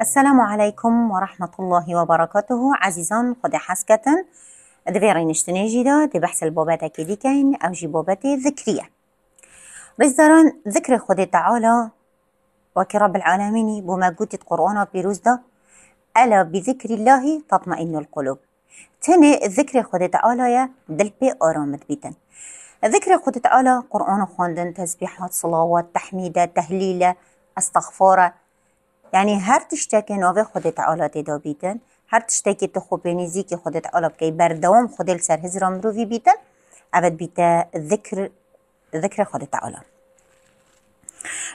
السلام عليكم ورحمة الله وبركاته عزيزان خد حسكة دويري نشتني جدا تبحث البابات اكيدي كاين أو جي بابات ذكرية بزران ذكر خد تعالى وكي رب العالمين بما قلت قرآن بيروز ده ألا بذكر الله تطمئن القلوب تاني ذكر خد تعالى يا دلبي آرامت بيتن ذكر خد تعالى قرآن خواندن تسبيحات صلوات تحميدة تهليلة استغفاره یعنی هر تشتێک نوێ خودت ئالا تێدا بیتن هەر تشتێکی تو خۆ پێنیزی که خودت ئالا بکەی بەردەوام خودل سەر هزرا مرۆڤی بیتن بيتا ذكر ذکر خودت ئالا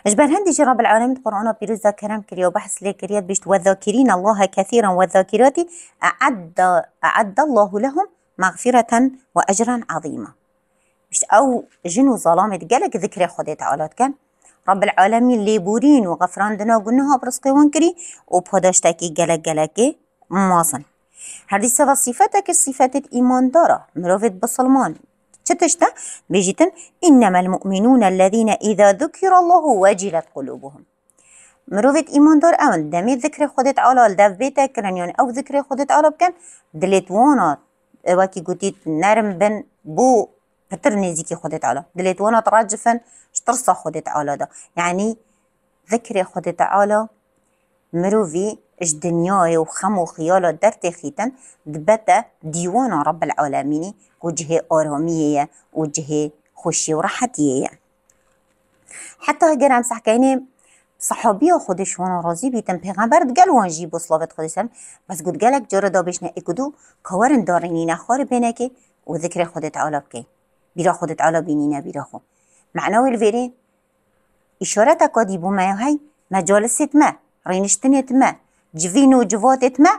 اجبر هندي رب العالمين قرآن بيروز ذكرم كريا وبحث لي كريا بيشت والذاكرين الله كثيرا والذاكرات أعد أعد الله لهم مغفرة وأجرا عظيما مش أو جنو ظلامت قالك ذكر خودت تعالى كان رب العالمين لي بورين وغفران دنا گناه برزقي ونكري و پاداشتکی گلک گلکی مازن هذه سوا و الصفات الإيمان ایمان داره مروفت بسلمان شتشتا بيجيتن إنما المؤمنون الذين إذا ذكر الله وجلت قلوبهم مروفت إيمان دار أمن دمي ذكر خودت على الدف بيتك رنيون أو ذكر خودت على بكن دلت وانا وكي قوتيت نرم بن بو فتر نيزيكي خدت على دليت وانا تراجفا شترصا خدت على دا يعني ذكري خدت على مروفي اش دنياي وخمو وخيالا درت خيتن دبتا ديوانا رب العالمين وجهي آرامية وجهي خوشي ورحتية حتى غير امسح كاينه صحابي خودش وانا راضي بيتم پیغمبر دگل وان جيب و صلابت خودشم بس گود گلک جارة دابش نه اکدو کورن دارینی نخار بینکه و ذکر خود تعالی بکن بیراخو دتعالا بینینه بیراخو معناوی الویره اشارتا کادی بو ما های مجالست ما رینشتنیت ما جوین و جواتت ما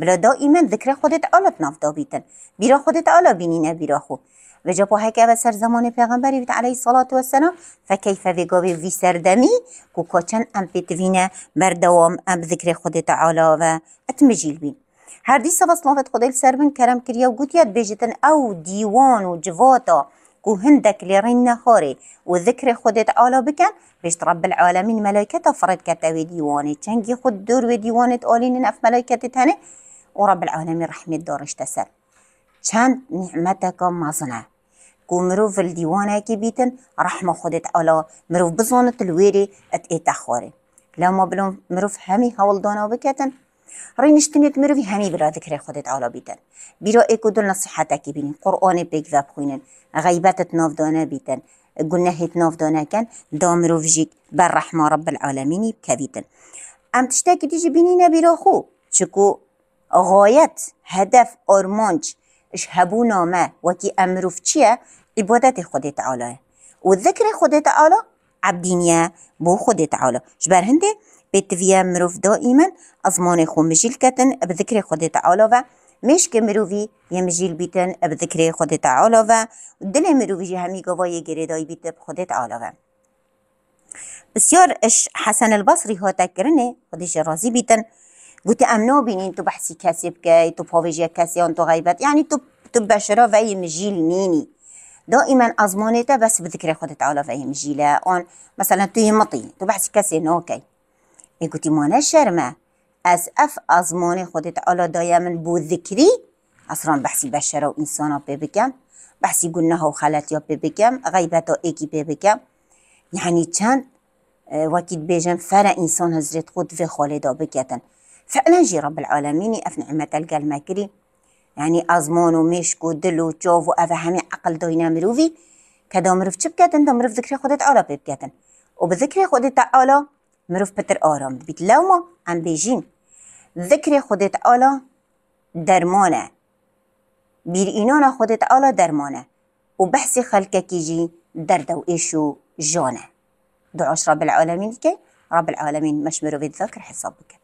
بلا دائما ذکر خودت آلت نافدا بیتن بیرا خودت آلا بینینه بیرا خو و جا هکه و سر زمان پیغمبری بیت علیه صلاة و فکیفه فکیف وگاوی وی سردمی که کچن ام پیتوینه دوام ام ذکر خودت تعالی و اتمجیل بین هر دیسا و صلافت خودیل سر بین کرم کریا و گوتیت بیجتن او دیوان و جواتا كو وهندك لرنا خوري وذكر خودت اولو بكن بيش رب العالمين ملائكة فرد كتاوي ديواني چنگي خود دور و ديواني تقالين اف ملائكة تاني ورب العالمين رحمة دارش تسر چند نعمتك مصنع كو مروف الديوانة كي بيتن رحمة خودت آلا مروف بزونه الويري ات ايتا خوري لما بلوم مروف همي هول دونو بكتن رای نشتنت مروی همی برا ذکر خودت علا بیتن بیرا ایکو دل نصیحت اکی بینین قرآن بیگ و بخوینن غیبتت نافدانه بیتن گناهت دانه کن دا مروف جیگ بر رحم رب العالمینی بکبیتن ام تشتاکی دیجی بینینه بیرا خو چکو غایت هدف ارمانچ إش هبونا ما وكي أمروف چيه عبادت خودت خود و ذکر خودت علا عبدينيا بو خودت علا جبر هنده بتفيا مروف دائما ازماني خو مجيل كتن بذكر خودي تعالوه مش که مروی یه مجیل بیتن اب ذکر و دل مروی جه میگو وای گردای بیت اب خودت علاوه. بسیار اش حسن البصري ها تکرنه خودش راضی بیتن گوت امنا بینین تو بحثی کسی بکی تو پاویجی کسی آن تو غیبت یعنی تو تو بشرا و یه مجیل نینی دائما ازمانه تا بس بذکر خودت علاوه یه مجیله آن مثلا توی مطی تو بحثی کسی ناکی گوتی مانه شرمه از اف آزمان خودت علا دای من بو ذکری اصران بحثی بشر و انسان ها ببکم بحثی گناه ها و خلط ها ببکم غیبت ها ایکی ببکم یعنی چند اه، وكيد بيجن فرا إنسان هزرت خود في خالدا بكتن فعلا جي رب العالمين أف نعمة تلقى المكري يعني أزمان ومشك ودل وجوف وأف همي عقل دوينا مروفي كدا مروف چه بكتن دا مروف ذكري خودت علا بكتن وبذكري خودت علا مروف پتر آرام بیت لوما ام بیجین ذکر خودت آلا درمانه بیر اینان خودت آلا درمانه و بحث خلقه کیجی درد و ایشو جانه دعاش رب العالمين كي رب العالمين مش مروفي ذاكر حسابك